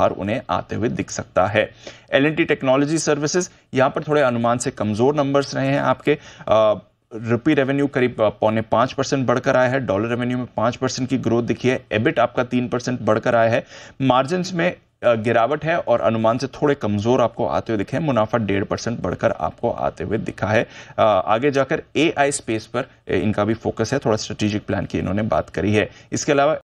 सुधार उन्हें आते हुए दिख सकता है एल टेक्नोलॉजी सर्विसेज यहाँ पर थोड़े अनुमान से कमज़ोर नंबर्स रहे हैं आपके रुपी रेवेन्यू करीब पौने पाँच परसेंट बढ़कर आया है डॉलर रेवेन्यू में पाँच परसेंट की ग्रोथ दिखी है एबिट आपका तीन परसेंट बढ़कर आया है मार्जिन में गिरावट है और अनुमान से थोड़े कमज़ोर आपको आते हुए दिखे हैं मुनाफा डेढ़ परसेंट बढ़कर आपको आते हुए दिखा है आगे जाकर एआई स्पेस पर इनका भी फोकस है थोड़ा स्ट्रेटेजिक प्लान की इन्होंने बात करी है इसके अलावा